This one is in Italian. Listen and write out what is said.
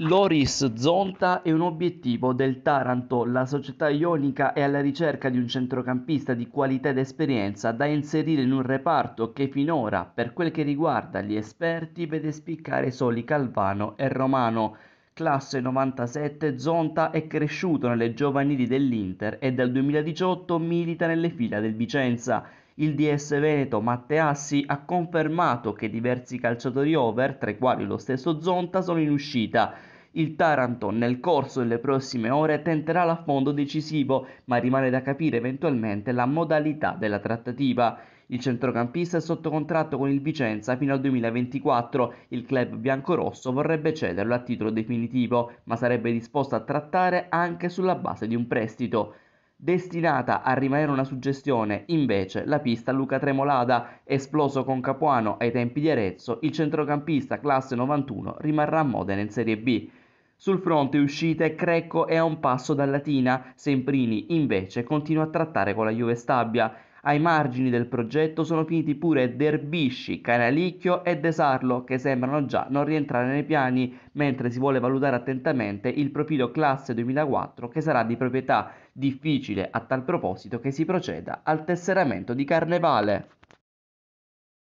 Loris Zonta è un obiettivo del Taranto. La società ionica è alla ricerca di un centrocampista di qualità ed esperienza da inserire in un reparto che finora, per quel che riguarda gli esperti, vede spiccare soli Calvano e Romano. Classe 97, Zonta è cresciuto nelle giovanili dell'Inter e dal 2018 milita nelle fila del Vicenza. Il DS Veneto Matteassi ha confermato che diversi calciatori over, tra i quali lo stesso Zonta, sono in uscita. Il Taranto nel corso delle prossime ore tenterà l'affondo decisivo, ma rimane da capire eventualmente la modalità della trattativa. Il centrocampista è sotto contratto con il Vicenza fino al 2024. Il club biancorosso vorrebbe cederlo a titolo definitivo, ma sarebbe disposto a trattare anche sulla base di un prestito. Destinata a rimanere una suggestione, invece, la pista Luca Tremolada, esploso con Capuano ai tempi di Arezzo, il centrocampista classe 91 rimarrà a Modena in Serie B. Sul fronte uscite, Crecco è a un passo dalla Latina, Semprini invece continua a trattare con la Juve Stabia. Ai margini del progetto sono finiti pure Derbisci, Canalicchio e Desarlo che sembrano già non rientrare nei piani mentre si vuole valutare attentamente il profilo classe 2004 che sarà di proprietà difficile a tal proposito che si proceda al tesseramento di Carnevale.